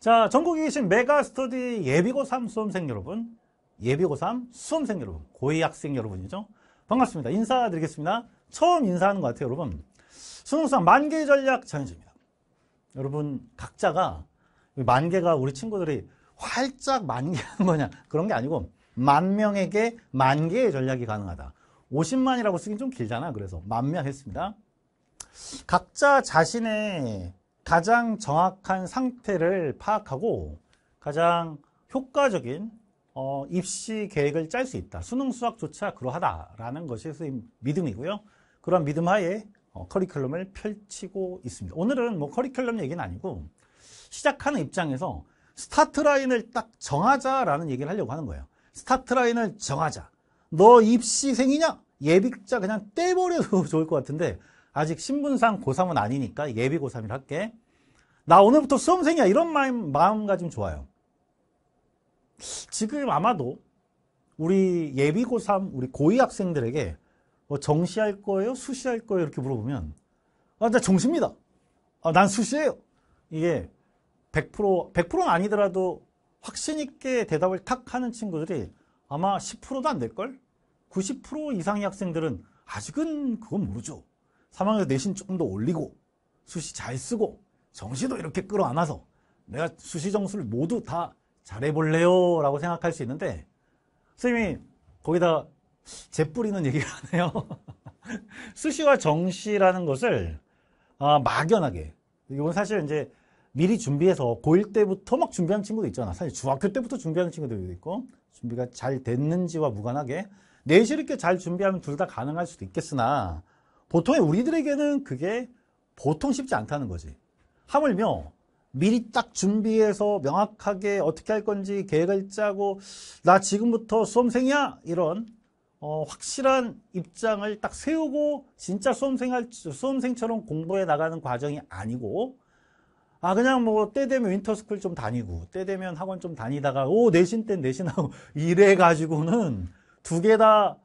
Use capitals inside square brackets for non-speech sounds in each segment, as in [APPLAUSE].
자, 전국에 계신 메가스터디 예비고 3 수험생 여러분, 예비고 3 수험생 여러분, 고위 학생 여러분이죠. 반갑습니다. 인사드리겠습니다. 처음 인사하는 것 같아요, 여러분. 수능상 만개 전략 전해집니다. 여러분, 각자가 만개가 우리 친구들이 활짝 만개한 거냐 그런 게 아니고 만 명에게 만 개의 전략이 가능하다. 50만이라고 쓰긴 좀 길잖아. 그래서 만명 했습니다. 각자 자신의 가장 정확한 상태를 파악하고 가장 효과적인 어, 입시 계획을 짤 수 있다. 수능 수학조차 그러하다라는 것이 믿음이고요. 그런 믿음 하에 어, 커리큘럼을 펼치고 있습니다. 오늘은 뭐 커리큘럼 얘기는 아니고 시작하는 입장에서 스타트 라인을 딱 정하자라는 얘기를 하려고 하는 거예요. 스타트 라인을 정하자. 너 입시생이냐? 예비자 그냥 떼버려도 [LAUGHS] 좋을 것 같은데 아직 신분상 고3은 아니니까 예비 고3이라 할게. 나 오늘부터 수험생이야 이런 마음, 마음가짐 좋아요. 지금 아마도 우리 예비고3 우리 고2 학생들에게 뭐 정시할 거예요? 수시할 거예요? 이렇게 물어보면 아, 나 정시입니다. 아, 난 수시예요. 이게 100% 100%는 아니더라도 확신 있게 대답을 탁 하는 친구들이 아마 10%도 안 될걸? 90% 이상의 학생들은 아직은 그건 모르죠. 3학년 내신 조금 더 올리고 수시 잘 쓰고 정시도 이렇게 끌어안아서 내가 수시 정수를 모두 다 잘해볼래요 라고 생각할 수 있는데 선생님이 거기다 재뿌리는 얘기를 [LAUGHS] 하네요 수시와 정시라는 것을 아, 막연하게 이건 사실 이제 미리 준비해서 고1 때부터 막 준비하는 친구도 있잖아 사실 중학교 때부터 준비하는 친구들도 있고 준비가 잘 됐는지와 무관하게 내실 있게 잘 준비하면 둘 다 가능할 수도 있겠으나 보통의 우리들에게는 그게 보통 쉽지 않다는 거지 하물며 미리 딱 준비해서 명확하게 어떻게 할 건지 계획을 짜고 나 지금부터 수험생이야 이런 어, 확실한 입장을 딱 세우고 진짜 수험생 할, 수험생처럼 공부해 나가는 과정이 아니고 아 그냥 뭐 때 되면 윈터스쿨 좀 다니고 때 되면 학원 좀 다니다가 오 내신 땐 내신하고 [LAUGHS] 이래 가지고는 두 개 다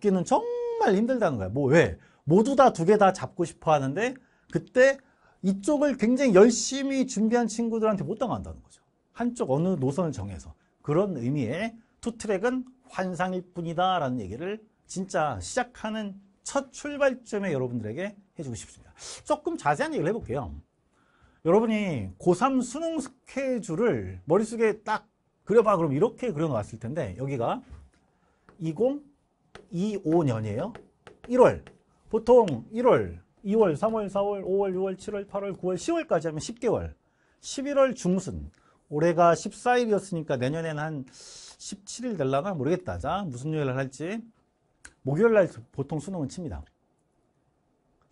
잡기는 정말 힘들다는 거야 뭐 왜 모두 다 두 개 다 잡고 싶어 하는데 그때 이쪽을 굉장히 열심히 준비한 친구들한테 못 당한다는 거죠. 한쪽 어느 노선을 정해서 그런 의미의 투트랙은 환상일 뿐이다 라는 얘기를 진짜 시작하는 첫 출발점에 여러분들에게 해주고 싶습니다. 조금 자세한 얘기를 해볼게요. 여러분이 고3 수능 스케줄을 머릿속에 딱 그려봐 그럼 이렇게 그려놓았을 텐데 여기가 2025년이에요. 1월 보통 1월 2월, 3월, 4월, 5월, 6월, 7월, 8월, 9월, 10월까지 하면 10개월. 11월 중순. 올해가 14일이었으니까 내년에는한 17일 될라나 모르겠다. 자, 무슨 요일을 할지. 목요일 날 보통 수능은 칩니다.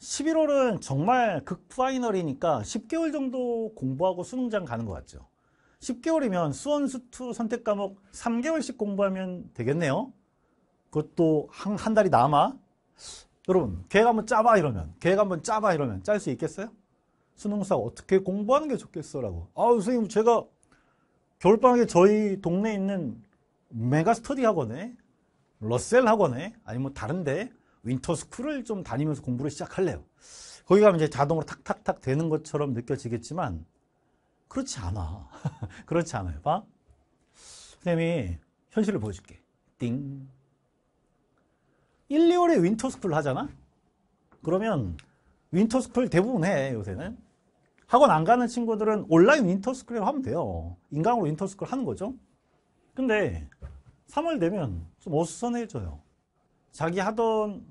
11월은 정말 극파이널이니까 10개월 정도 공부하고 수능장 가는 것 같죠. 10개월이면 수원수투 선택 과목 3개월씩 공부하면 되겠네요. 그것도 한, 한 달이 남아 여러분 계획 한번 짜봐 이러면 계획 한번 짜봐 이러면 짤 수 있겠어요? 수능사가 어떻게 공부하는 게 좋겠어라고 아 선생님 제가 겨울방학에 저희 동네에 있는 메가 스터디 학원에 러셀 학원에 아니면 뭐 다른데 윈터스쿨을 좀 다니면서 공부를 시작할래요 거기 가면 이제 자동으로 탁탁탁 되는 것처럼 느껴지겠지만 그렇지 않아 [LAUGHS] 그렇지 않아요 봐 선생님이 현실을 보여줄게 띵 1, 2월에 윈터스쿨 하잖아? 그러면 윈터스쿨 대부분 해, 요새는. 학원 안 가는 친구들은 온라인 윈터스쿨이라고 하면 돼요. 인강으로 윈터스쿨 하는 거죠. 근데 3월 되면 좀 어수선해져요. 자기 하던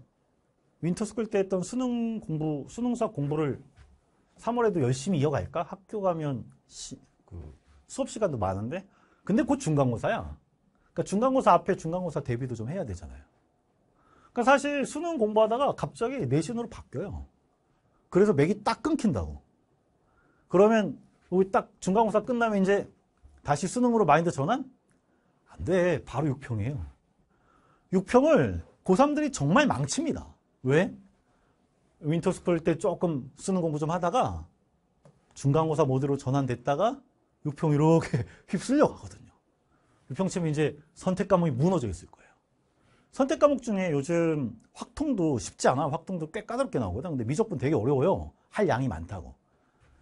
윈터스쿨 때 했던 수능 공부, 수능 수학 공부를 3월에도 열심히 이어갈까? 학교 가면 시, 그 수업 시간도 많은데? 근데 곧 중간고사야. 그러니까 중간고사 앞에 중간고사 대비도 좀 해야 되잖아요. 그러니까 사실 수능 공부하다가 갑자기 내신으로 바뀌어요. 그래서 맥이 딱 끊긴다고. 그러면 우리 딱 중간고사 끝나면 이제 다시 수능으로 마인드 전환? 안 돼. 바로 6평이에요. 6평을 고3들이 정말 망칩니다. 왜? 윈터스쿨 때 조금 수능 공부 좀 하다가 중간고사 모드로 전환됐다가 6평 이렇게 [LAUGHS] 휩쓸려 가거든요. 6평 치면 이제 선택 과목이 무너져 있을 거예요. 선택 과목 중에 요즘 확통도 쉽지 않아. 확통도 꽤 까다롭게 나오거든. 근데 미적분 되게 어려워요. 할 양이 많다고.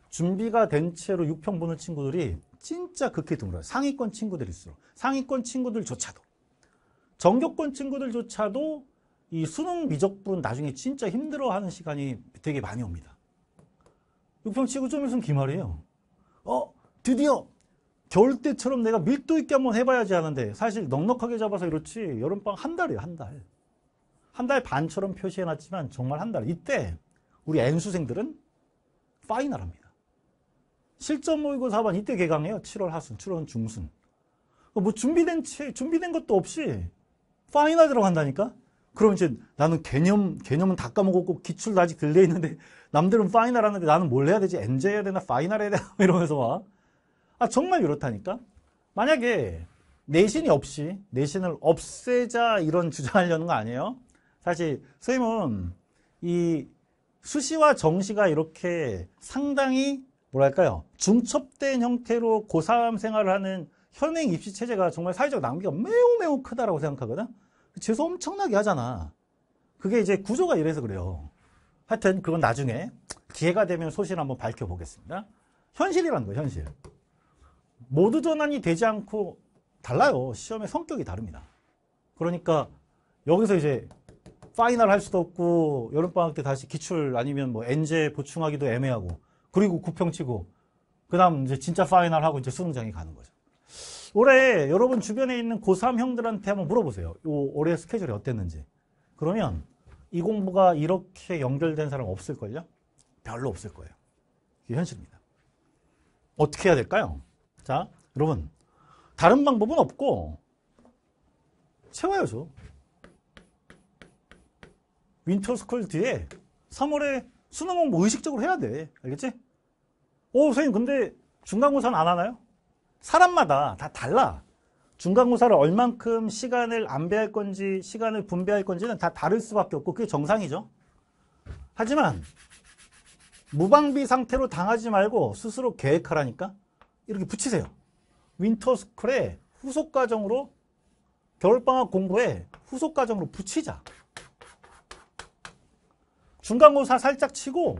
준비가 된 채로 6평 보는 친구들이 진짜 극히 드물어요. 상위권 친구들일수록. 상위권 친구들조차도. 정교권 친구들조차도 이 수능 미적분 나중에 진짜 힘들어하는 시간이 되게 많이 옵니다. 6평 치고 좀 있으면 기말이에요. 어? 드디어 겨울 때처럼 내가 밀도 있게 한번 해봐야지 하는데 사실 넉넉하게 잡아서 이렇지 여름방 한 달이에요 한 달. 한 달 반처럼 표시해놨지만 정말 한 달. 이때 우리 N수생들은 파이널 합니다. 실전 모의고사 반 이때 개강해요. 7월 하순, 7월 중순. 뭐 준비된 채, 준비된 것도 없이 파이널 들어간다니까? 그럼 이제 나는 개념, 개념은 다 까먹었고 기출도 아직 들려있는데 남들은 파이널 하는데 나는 뭘 해야 되지? 엔제 해야 되나? 파이널 해야 되나? [LAUGHS] 이러면서 막 아, 정말 이렇다니까? 만약에 내신이 없이 내신을 없애자 이런 주장하려는 거 아니에요? 사실 선생님은 이 수시와 정시가 이렇게 상당히 뭐랄까요? 중첩된 형태로 고3 생활을 하는 현행 입시 체제가 정말 사회적 낭비가 매우 매우 크다라고 생각하거든? 재수 엄청나게 하잖아. 그게 이제 구조가 이래서 그래요. 하여튼 그건 나중에 기회가 되면 소신 한번 밝혀보겠습니다. 현실이란 거예요, 현실. 모드 전환이 되지 않고 달라요. 시험의 성격이 다릅니다. 그러니까 여기서 이제 파이널 할 수도 없고 여름방학 때 다시 기출 아니면 뭐 엔제 보충하기도 애매하고 그리고 구평 치고 그 다음 이제 진짜 파이널 하고 이제 수능장에 가는 거죠. 올해 여러분 주변에 있는 고3 형들한테 한번 물어보세요. 올해 스케줄이 어땠는지. 그러면 이 공부가 이렇게 연결된 사람 없을걸요? 별로 없을 거예요. 이게 현실입니다. 어떻게 해야 될까요? 자, 여러분 다른 방법은 없고 채워야죠. 윈터스쿨 뒤에 3월에 수능은 뭐 의식적으로 해야 돼. 알겠지? 오, 선생님 근데 중간고사는 안 하나요? 사람마다 다 달라. 중간고사를 얼만큼 시간을 안배할 건지 시간을 분배할 건지는 다 다를 수밖에 없고 그게 정상이죠. 하지만 무방비 상태로 당하지 말고 스스로 계획하라니까. 이렇게 붙이세요. 윈터스쿨에 후속 과정으로 겨울방학 공부에 후속 과정으로 붙이자. 중간고사 살짝 치고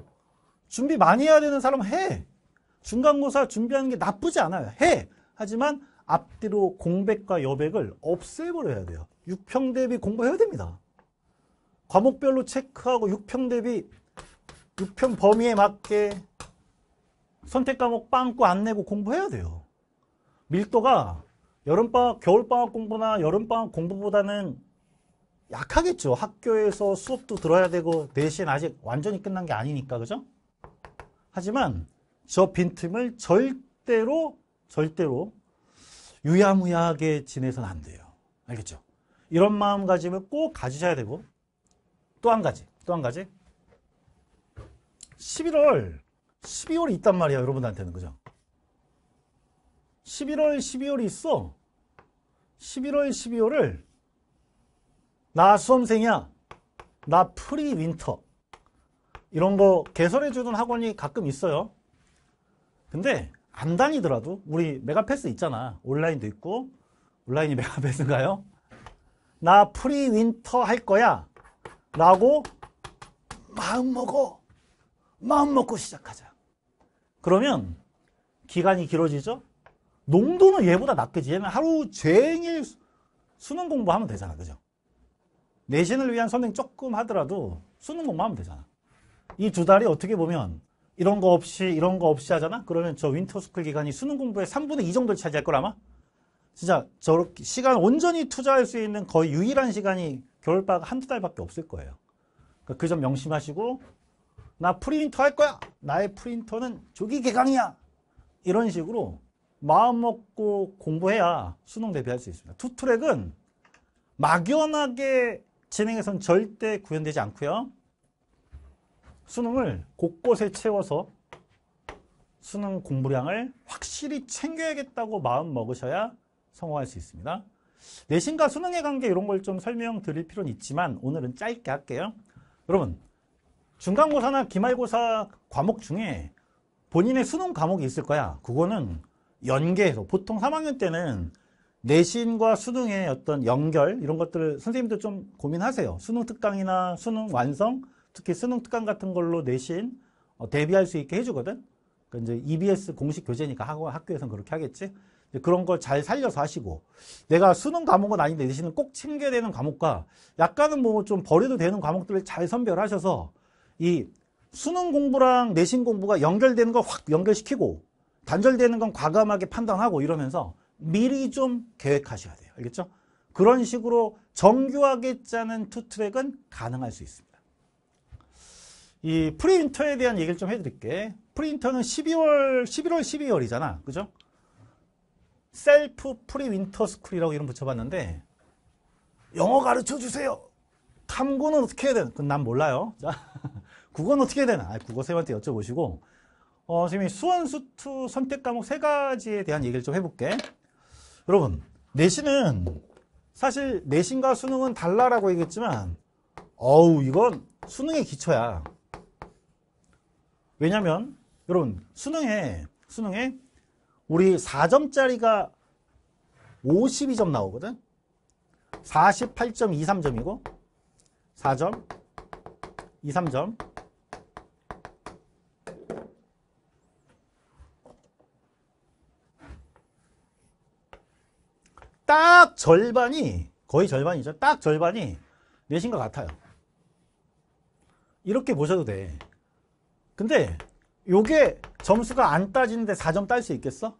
준비 많이 해야 되는 사람 해. 중간고사 준비하는 게 나쁘지 않아요. 해. 하지만 앞뒤로 공백과 여백을 없애버려야 돼요. 6평 대비 공부해야 됩니다. 과목별로 체크하고 6평 대비 6평 범위에 맞게 선택 과목 빵꾸 안 내고 공부해야 돼요. 밀도가 여름방학, 겨울방학 공부나 여름방학 공부보다는 약하겠죠. 학교에서 수업도 들어야 되고 대신 아직 완전히 끝난 게 아니니까 그죠? 하지만 저 빈틈을 절대로 절대로 유야무야하게 지내서는 안 돼요. 알겠죠? 이런 마음가짐을 꼭 가지셔야 되고 또 한 가지, 또 한 가지 11월 12월이 있단 말이야 여러분한테는 들 그죠 11월 12월이 있어 11월 12월을 나 수험생이야 나 프리 윈터 이런 거 개설해주는 학원이 가끔 있어요 근데 안 다니더라도 우리 메가패스 있잖아 온라인도 있고 온라인이 [LAUGHS] 메가패스인가요? 나 프리 윈터 할 거야 라고 마음먹어 마음먹고 시작하자 그러면 기간이 길어지죠? 농도는 얘보다 낮겠지. 얘는 하루 종일 수능 공부하면 되잖아. 그죠? 내신을 위한 선행 조금 하더라도 수능 공부하면 되잖아. 이 두 달이 어떻게 보면 이런 거 없이 이런 거 없이 하잖아? 그러면 저 윈터스쿨 기간이 수능 공부의 3분의 2 정도를 차지할 걸 아마? 진짜 저렇게 시간 온전히 투자할 수 있는 거의 유일한 시간 이 겨울방 한두 달밖에 없을 거예요. 그점 그러니까 그 명심하시고 나 프린터 할 거야. 나의 프린터는 조기 개강이야. 이런 식으로 마음 먹고 공부해야 수능 대비할 수 있습니다. 투 트랙은 막연하게 진행해선 절대 구현되지 않고요. 수능을 곳곳에 채워서 수능 공부량을 확실히 챙겨야겠다고 마음 먹으셔야 성공할 수 있습니다. 내신과 수능의 관계 이런 걸 좀 설명드릴 필요는 있지만 오늘은 짧게 할게요. 여러분 중간고사나 기말고사 과목 중에 본인의 수능 과목이 있을 거야. 그거는 연계해서 보통 3학년 때는 내신과 수능의 어떤 연결 이런 것들을 선생님들 좀 고민하세요. 수능 특강이나 수능 완성 특히 수능 특강 같은 걸로 내신 어, 대비할 수 있게 해주거든. 그러니까 이제 EBS 공식 교재니까 학교에서는 그렇게 하겠지. 그런 걸 잘 살려서 하시고 내가 수능 과목은 아닌데 내신은 꼭 챙겨야 되는 과목과 약간은 뭐 좀 버려도 되는 과목들을 잘 선별하셔서 이 수능 공부랑 내신 공부가 연결되는 걸 확 연결시키고 단절되는 건 과감하게 판단하고 이러면서 미리 좀 계획하셔야 돼요. 알겠죠? 그런 식으로 정교하게 짜는 투트랙은 가능할 수 있습니다. 이 프린터에 대한 얘기를 좀 해드릴게. 프린터는 12월, 11월, 12월이잖아. 그죠? 셀프 프리 윈터 스쿨이라고 이름 붙여봤는데 영어 가르쳐 주세요. 탐구는 어떻게 해야 되나? 그건 난 몰라요. 자, 국어는 어떻게 해야 되나? 국어 쌤한테 여쭤보시고 어, 지금 수원, 수투, 선택 과목 세 가지에 대한 얘기를 좀 해볼게. 여러분, 내신은 사실 내신과 수능은 달라라고 얘기했지만 어우, 이건 수능의 기초야. 왜냐면 여러분, 수능에 수능에 우리 4점짜리가 52점 나오거든. 48.23점이고 4점 23점 딱 절반이 거의 절반이죠 딱 절반이 내신것 같아요 이렇게 보셔도 돼 근데 요게 점수가 안 따지는데 4점 딸 수 있겠어?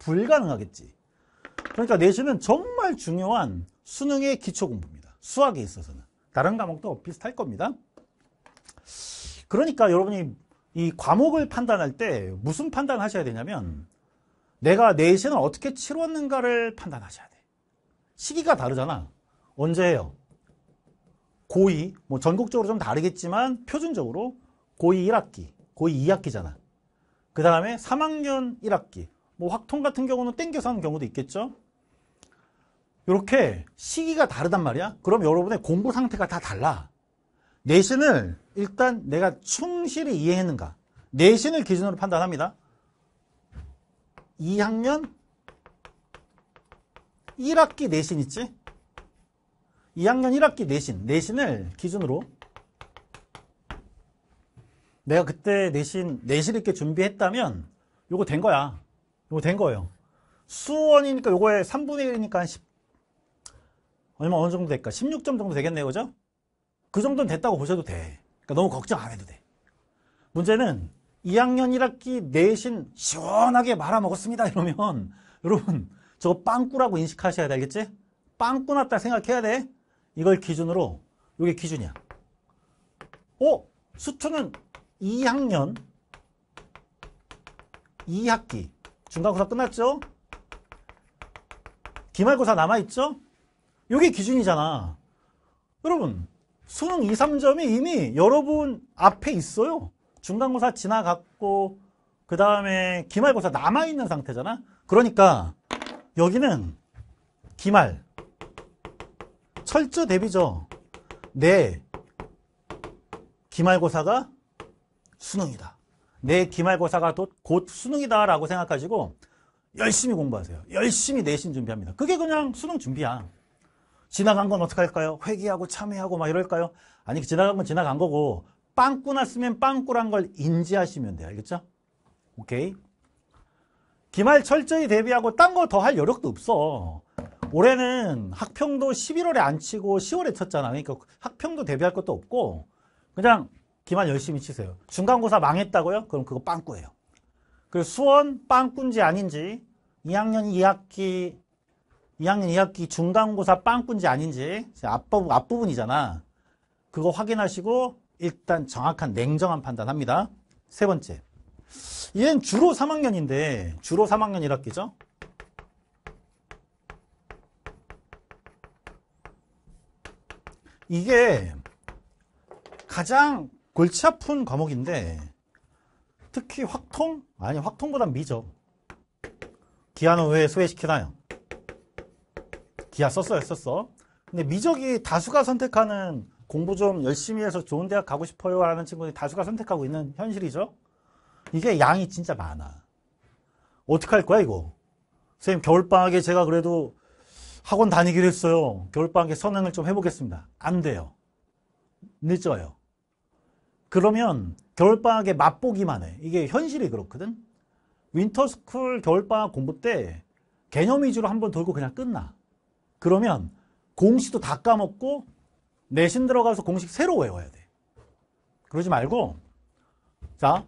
불가능하겠지 그러니까 내신은 정말 중요한 수능의 기초 공부입니다 수학에 있어서는 다른 과목도 비슷할 겁니다 그러니까 여러분이 이 과목을 판단할 때 무슨 판단을 하셔야 되냐면 내가 내신을 어떻게 치루는가를 판단하셔야 돼. 시기가 다르잖아. 언제예요? 고2, 뭐 전국적으로 좀 다르겠지만 표준적으로 고2 1학기, 고2 2학기잖아. 그 다음에 3학년 1학기, 뭐 확통 같은 경우는 땡겨서 하는 경우도 있겠죠. 이렇게 시기가 다르단 말이야. 그럼 여러분의 공부 상태가 다 달라. 내신을 일단 내가 충실히 이해했는가. 내신을 기준으로 판단합니다. 2학년 1학기 내신 있지? 2학년 1학기 내신, 내신을 기준으로 내가 그때 내신, 내실 있게 준비했다면 요거 된 거야. 요거 된 거예요. 수원이니까 요거에 3분의 1이니까 10, 얼마 어느 정도 될까? 16점 정도 되겠네요. 그죠? 그 정도는 됐다고 보셔도 돼. 그러니까 너무 걱정 안 해도 돼. 문제는 2학년 1학기 내신 시원하게 말아먹었습니다 이러면 여러분 저거 빵꾸라고 인식하셔야 되겠지? 빵꾸 났다 생각해야 돼. 이걸 기준으로 이게 기준이야. 어? 수투는 2학년 2학기 중간고사 끝났죠? 기말고사 남아있죠? 이게 기준이잖아. 여러분 수능 2, 3점이 이미 여러분 앞에 있어요. 중간고사 지나갔고 그 다음에 기말고사 남아있는 상태잖아 그러니까 여기는 기말 철저 대비죠 내 기말고사가 수능이다 내 기말고사가 곧 수능이다 라고 생각하시고 열심히 공부하세요 열심히 내신 준비합니다 그게 그냥 수능 준비야 지나간 건어떡 할까요? 회귀하고 참회하고 막 이럴까요? 아니 그 지나간 건 지나간 거고 빵꾸 났으면 빵꾸란 걸 인지하시면 돼요. 알겠죠? 오케이. 기말 철저히 대비하고 딴 거 더 할 여력도 없어. 올해는 학평도 11월에 안 치고 10월에 쳤잖아. 그러니까 학평도 대비할 것도 없고 그냥 기말 열심히 치세요. 중간고사 망했다고요? 그럼 그거 빵꾸예요. 그리고 수원 빵꾸인지 아닌지 2학년 2학기 2학년 2학기 중간고사 빵꾸인지 아닌지 앞부, 앞부분이잖아. 그거 확인하시고 일단 정확한 냉정한 판단합니다. 세 번째, 얘는 주로 3학년인데 주로 3학년 1학기죠. 이게 가장 골치 아픈 과목인데 특히 확통? 아니 확통보단 미죠 기아는 왜 소외시키나요? 기아 썼어요 썼어 근데 미적이 다수가 선택하는 공부 좀 열심히 해서 좋은 대학 가고 싶어요 라는 친구들이 다수가 선택하고 있는 현실이죠. 이게 양이 진짜 많아. 어떡할 거야 이거? 선생님 겨울방학에 제가 그래도 학원 다니기로 했어요. 겨울방학에 선행을 좀 해보겠습니다. 안 돼요. 늦어요. 그러면 겨울방학에 맛보기만 해. 이게 현실이 그렇거든. 윈터스쿨 겨울방학 공부 때 개념 위주로 한번 돌고 그냥 끝나. 그러면 공시도 다 까먹고 내신 들어가서 공식 새로 외워야 돼. 그러지 말고 자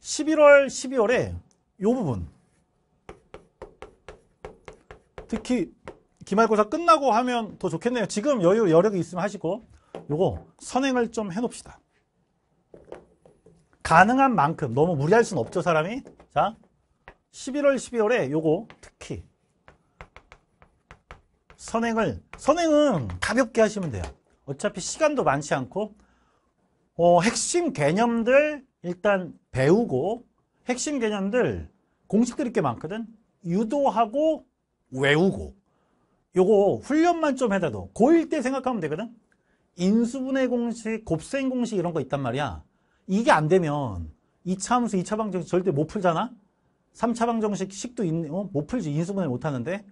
11월, 12월에 이 부분 특히 기말고사 끝나고 하면 더 좋겠네요. 지금 여유, 여력이 있으면 하시고 요거 선행을 좀 해놓읍시다. 가능한 만큼 너무 무리할 순 없죠 사람이 자 11월 12월에 요거 특히 선행을 선행은 가볍게 하시면 돼요 어차피 시간도 많지 않고 어, 핵심 개념들 일단 배우고 핵심 개념들 공식들이 꽤 많거든 유도하고 외우고 요거 훈련만 좀 해다 도 고1 때 생각하면 되거든 인수분해 공식, 곱셈 공식 이런 거 있단 말이야 이게 안 되면 2차 함수, 2차 방정식 절대 못 풀잖아 3차 방정식 식도 인, 어? 못 풀지 인수분해 못 하는데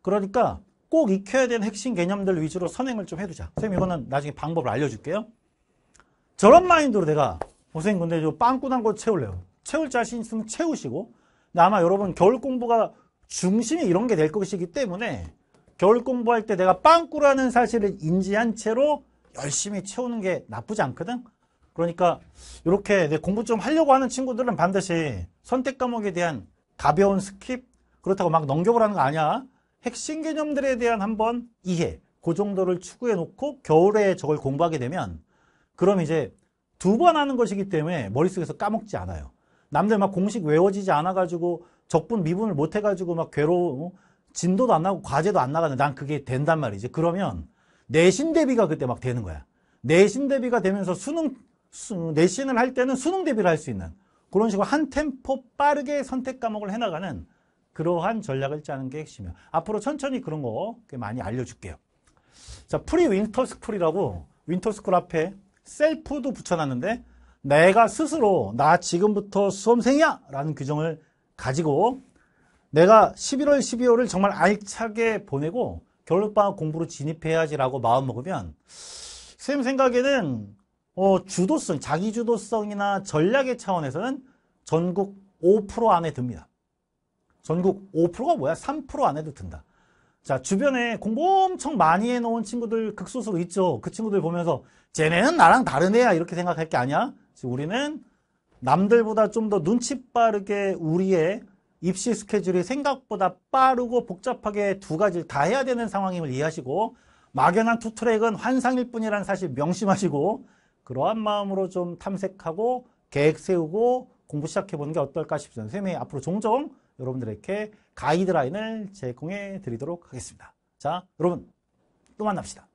그러니까 꼭 익혀야 되는 핵심 개념들 위주로 선행을 좀 해두자. 선생님 이거는 나중에 방법을 알려줄게요. 저런 마인드로 내가 선생님 근데 빵꾸난 거 채울래요. 채울 자신 있으면 채우시고 아마 여러분 겨울 공부가 중심이 이런 게 될 것이기 때문에 겨울 공부할 때 내가 빵꾸라는 사실을 인지한 채로 열심히 채우는 게 나쁘지 않거든? 그러니까 이렇게 내 공부 좀 하려고 하는 친구들은 반드시 선택 과목에 대한 가벼운 스킵 그렇다고 막 넘겨보라는 거 아니야. 핵심 개념들에 대한 한번 이해 그 정도를 추구해 놓고 겨울에 저걸 공부하게 되면 그럼 이제 두 번 하는 것이기 때문에 머릿속에서 까먹지 않아요 남들 막 공식 외워지지 않아 가지고 적분 미분을 못해 가지고 막 괴로워 어? 진도도 안 나고 과제도 안 나가는데 난 그게 된단 말이지 그러면 내신 대비가 그때 막 되는 거야 내신 대비가 되면서 수능 수, 내신을 할 때는 수능 대비를 할 수 있는 그런 식으로 한 템포 빠르게 선택 과목을 해나가는 그러한 전략을 짜는 게 핵심이에요. 앞으로 천천히 그런 거 많이 알려줄게요. 자, 프리 윈터스쿨이라고 윈터스쿨 앞에 셀프도 붙여놨는데 내가 스스로 나 지금부터 수험생이야 라는 규정을 가지고 내가 11월, 12월을 정말 알차게 보내고 겨울방학 공부로 진입해야지라고 마음먹으면 쌤 생각에는 어, 주도성, 자기 주도성이나 전략의 차원에서는 전국 5% 안에 듭니다. 전국 5%가 뭐야? 3% 안에도 든다. 자, 주변에 공부 엄청 많이 해놓은 친구들 극소수로 있죠. 그 친구들 보면서 쟤네는 나랑 다른 애야 이렇게 생각할 게 아니야. 지금 우리는 남들보다 좀 더 눈치 빠르게 우리의 입시 스케줄이 생각보다 빠르고 복잡하게 두 가지를 다 해야 되는 상황임을 이해하시고 막연한 투트랙은 환상일 뿐이라는 사실 명심하시고 그러한 마음으로 좀 탐색하고 계획 세우고 공부 시작해보는 게 어떨까 싶습니다. 선생님이 앞으로 종종 여러분들에게 가이드라인을 제공해 드리도록 하겠습니다. 자, 여러분 또 만납시다.